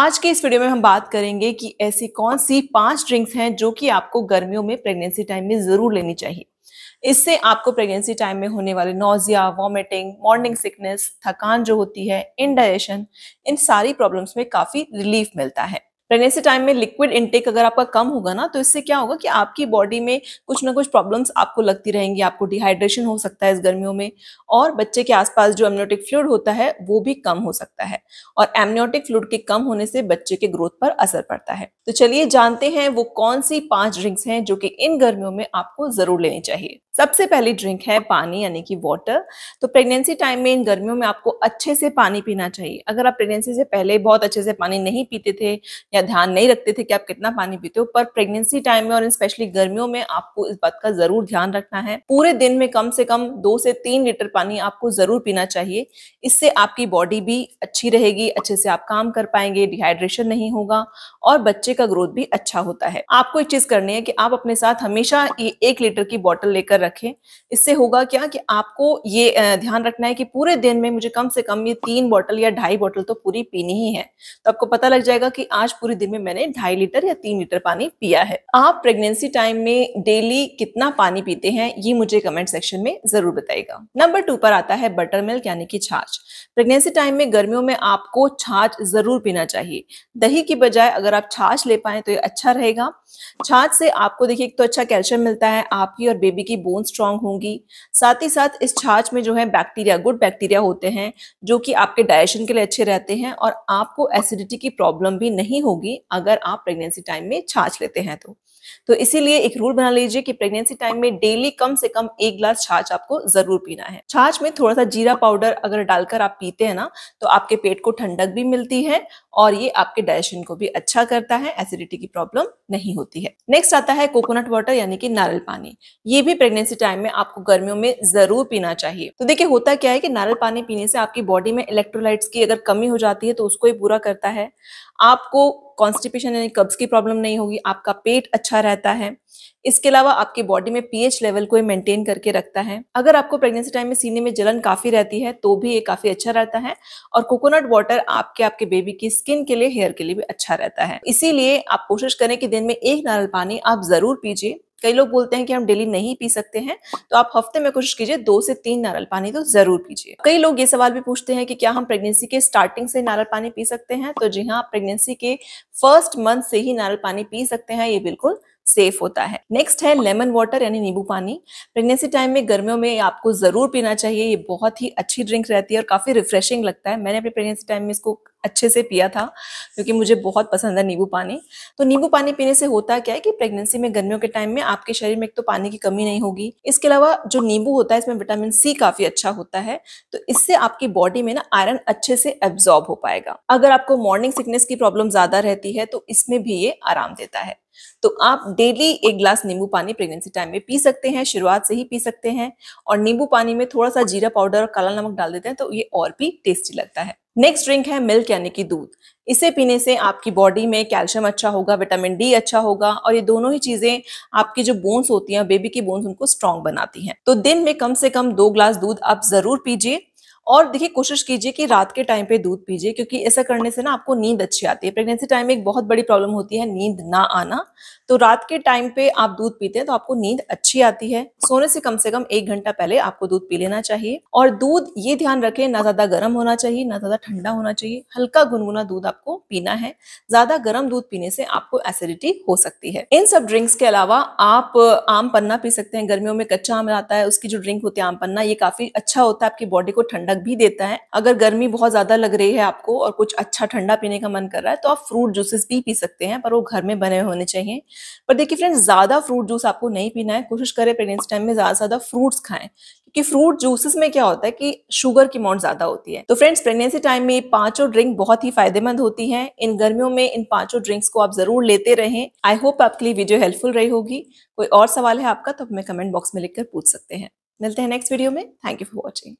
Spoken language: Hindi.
आज के इस वीडियो में हम बात करेंगे कि ऐसी कौन सी पांच ड्रिंक्स हैं जो कि आपको गर्मियों में प्रेगनेंसी टाइम में जरूर लेनी चाहिए इससे आपको प्रेगनेंसी टाइम में होने वाले नोजिया वॉमिटिंग मॉर्निंग सिकनेस थकान जो होती है इनडाइजेशन इन सारी प्रॉब्लम्स में काफ़ी रिलीफ मिलता है प्रेगनेंसी टाइम में लिक्विड इनटेक अगर आपका कम होगा ना तो इससे क्या होगा कि आपकी बॉडी में कुछ ना कुछ प्रॉब्लम्स आपको लगती रहेंगी आपको डिहाइड्रेशन हो सकता है इस गर्मियों में और बच्चे के आसपास जो एमनियोटिक फ्लूड होता है वो भी कम हो सकता है और एमनियोटिक फ्लूड के कम होने से बच्चे के ग्रोथ पर असर पड़ता है तो चलिए जानते हैं वो कौन सी पांच ड्रिंक्स हैं जो कि इन गर्मियों में आपको जरूर लेनी चाहिए सबसे पहली ड्रिंक है पानी यानी कि वाटर तो प्रेगनेंसी टाइम में इन गर्मियों में आपको अच्छे से पानी पीना चाहिए अगर आप प्रेगनेंसी से पहले बहुत अच्छे से पानी नहीं पीते थे या ध्यान नहीं रखते थे कि आप कितना पानी पीते हो पर प्रेगनेंसी टाइम में और स्पेशली गर्मियों में आपको इस बात का जरूर ध्यान रखना है पूरे दिन में कम से कम दो से तीन लीटर पानी आपको जरूर पीना चाहिए इससे आपकी बॉडी भी अच्छी रहेगी अच्छे से आप काम कर पाएंगे डिहाइड्रेशन नहीं होगा और बच्चे का ग्रोथ भी अच्छा होता है आपको एक चीज करनी है कि आप अपने साथ हमेशा एक लीटर की बॉटल लेकर रखें इससे होगा क्या कि आपको ये ध्यान रखना है कि पूरे दिन में मुझे कम से कम ये तीन बॉटल या ढाई बॉटल तो पूरी पीनी ही है तो आपको पता लग जाएगा कि आज पूरे दिन में मैंने ढाई लीटर या तीन लीटर पानी पिया है आप प्रेगनेंसी टाइम में डेली कितना पानी पीते हैं ये मुझे कमेंट सेक्शन में जरूर बताएगा नंबर टू पर आता है बटर मिल्क यानी कि छाछ प्रेगनेंसी टाइम में गर्मियों में आपको छाछ जरूर पीना चाहिए दही की बजाय अगर आप छाछ ले पाए तो ये अच्छा रहेगा छाछ से आपको देखिए एक तो अच्छा कैल्शियम मिलता है आपकी और बेबी की बोन स्ट्रांग होंगी साथ ही साथ इस छाछ में जो है बैक्टीरिया गुड बैक्टीरिया होते हैं जो कि आपके डाइजेशन के लिए अच्छे रहते हैं और आपको एसिडिटी की प्रॉब्लम भी नहीं होगी अगर आप प्रेगनेंसी टाइम में छाछ लेते हैं तो तो इसीलिए एक रूल बना लीजिए कि प्रेगनेंसी टाइम में डेली कम से कम एक ग्लास छाछ आपको जरूर पीना है छाछ में थोड़ा सा जीरा पाउडर अगर डालकर आप पीते हैं ना तो आपके पेट को ठंडक भी मिलती है और ये आपके डाइजेशन को भी अच्छा करता है एसिडिटी की प्रॉब्लम नहीं होती है नेक्स्ट आता है कोकोनट वाटर यानी कि नारियल पानी ये भी प्रेगनेंसी टाइम में आपको गर्मियों में जरूर पीना चाहिए तो देखिए होता क्या है कि नारियल पानी पीने से आपकी बॉडी में इलेक्ट्रोलाइट्स की अगर कमी हो जाती है तो उसको ये पूरा करता है आपको कॉन्स्टिपेशन यानी कब्ज की प्रॉब्लम नहीं होगी आपका पेट अच्छा रहता है इसके अलावा आपके बॉडी में पीएच लेवल को मेंटेन करके रखता है अगर आपको प्रेगनेंसी टाइम में सीने में जलन काफी रहती है तो भी ये काफी अच्छा रहता है और कोकोनट वाटर आपके आपके बेबी की स्किन के लिए हेयर के लिए भी अच्छा रहता है इसीलिए आप कोशिश करें कि दिन में एक नारियल पानी आप जरूर पीजिए कई लोग बोलते हैं कि हम डेली नहीं पी सकते हैं तो आप हफ्ते में कोशिश कीजिए दो से तीन नारियल पानी तो जरूर पीजिए कई लोग ये सवाल भी पूछते हैं कि क्या हम प्रेगनेंसी के स्टार्टिंग से नारियल पानी पी सकते हैं तो जी हाँ प्रेगनेंसी के फर्स्ट मंथ से ही नारियल पानी पी सकते हैं ये बिल्कुल सेफ होता है नेक्स्ट है लेमन वाटर यानी नींबू पानी प्रेगनेंसी टाइम में गर्मियों में आपको जरूर पीना चाहिए ये बहुत ही अच्छी ड्रिंक रहती है और काफी रिफ्रेशिंग लगता है मैंने अपने प्रेगनेंसी टाइम में इसको अच्छे से पिया था क्योंकि मुझे बहुत पसंद है नींबू पानी तो नींबू पानी पीने से होता क्या है कि प्रेगनेंसी में गर्मियों के टाइम में आपके शरीर में एक तो पानी की कमी नहीं होगी इसके अलावा जो नींबू होता है इसमें विटामिन सी काफी अच्छा होता है तो इससे आपकी बॉडी में ना आयरन अच्छे से एब्जॉर्ब हो पाएगा अगर आपको मॉर्निंग सिकनेस की प्रॉब्लम ज्यादा रहती है तो इसमें भी ये आराम देता है तो आप डेली एक ग्लास नींबू पानी प्रेगनेंसी टाइम में पी सकते हैं शुरुआत से ही पी सकते हैं और नींबू पानी में थोड़ा सा जीरा पाउडर और काला नमक डाल देते हैं तो ये और भी टेस्टी लगता है नेक्स्ट ड्रिंक है मिल्क यानी कि दूध इसे पीने से आपकी बॉडी में कैल्शियम अच्छा होगा विटामिन डी अच्छा होगा और ये दोनों ही चीजें आपकी जो बोन्स होती हैं बेबी की बोन्स उनको स्ट्रांग बनाती हैं तो दिन में कम से कम दो ग्लास दूध आप जरूर पीजिए और देखिए कोशिश कीजिए कि रात के टाइम पे दूध पीजिए क्योंकि ऐसा करने से ना आपको नींद अच्छी आती है प्रेगनेंसी टाइम में एक बहुत बड़ी प्रॉब्लम होती है नींद ना आना तो रात के टाइम पे आप दूध पीते हैं तो आपको नींद अच्छी आती है सोने से कम से कम एक घंटा पहले आपको दूध पी लेना चाहिए और दूध ये ध्यान रखें ना ज्यादा गर्म होना चाहिए ना ज्यादा ठंडा होना चाहिए हल्का गुनगुना दूध आपको पीना है ज्यादा गर्म दूध पीने से आपको एसिडिटी हो सकती है इन सब ड्रिंक्स के अलावा आप आम पन्ना पी सकते हैं गर्मियों में कच्चा आम आता है उसकी जो ड्रिंक होती है आम पन्ना ये काफी अच्छा होता है आपकी बॉडी को ठंडा भी देता है अगर गर्मी बहुत ज़्यादा लग रही है आपको और कुछ अच्छा ठंडा पीने का मन कर रहा है तो आप फ्रूट जूसेस भी पी सकते हैं पर वो घर में बने होने चाहिए पर देखिए फ्रेंड्स ज़्यादा फ्रूट जूस आपको नहीं पीना है कोशिश करें प्रेगनेंसी टाइम में ज़्यादा से ज़्यादा फ्रूट्स खाएं क्योंकि फ्रूट जूसेस में क्या होता है कि शुगर की अमाउंट ज्यादा होती है तो फ्रेंड्स प्रेगनेंसी टाइम में पांचों ड्रिंक बहुत ही फायदेमंद होती हैं इन गर्मियों में इन पांचों ड्रिंक्स को आप जरूर लेते रहें आई होप आपके लिए वीडियो हेल्पफुल रही होगी कोई और सवाल है आपका तो हमें कमेंट बॉक्स में लिखकर पूछ सकते हैं मिलते हैं नेक्स्ट वीडियो में थैंक यू फॉर वॉचिंग